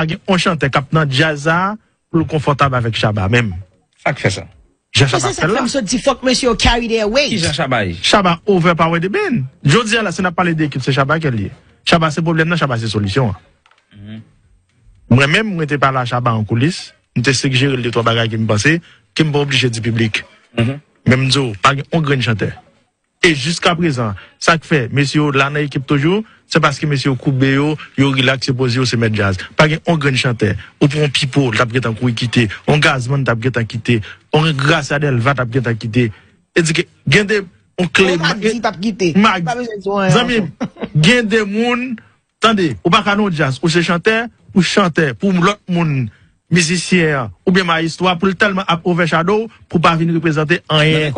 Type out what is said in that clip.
Par gen, on chante kap nan jazar pou lou konfortab avèk chaba mèm. Fak fè sa. Fè sa sa fèm sou di fok mèsy ou carry the weight. Ki ja chaba yi? Chaba overpower de ben. Jou di ala se na pale de ekip se chaba ke li. Chaba se problem nan, chaba se solisyon. Mèm mm-hmm. mèm mwen te pale a chaba an koulis, mwen te segjir lè to bagay ki mwen panse, ki mwen pa oblije di publik. Mèm mm-hmm. djo, par gen, on gren chante. Et jusqu'à présent, ça que fait, Monsieur là, dans l'équipe toujours, c'est parce que Monsieur Koubéo yo, yo relax, posé, se met jazz. Pas on grande chanteur, ou pour un pipo, t'as pris un coup quitter, on gazman, t'as pris un quitter, on grâce à elle, va, t'as pris un quitter. Et c'est que, gagne on clé, t'as quitté. Mag, zami, gagne des moun, attendez, ou pas canon jazz, ou c'est chanteur, ou chanteur, pour l'autre moun, musicien, ou bien ma histoire, pour tellement Shadow, pour pas venir représenter un rien.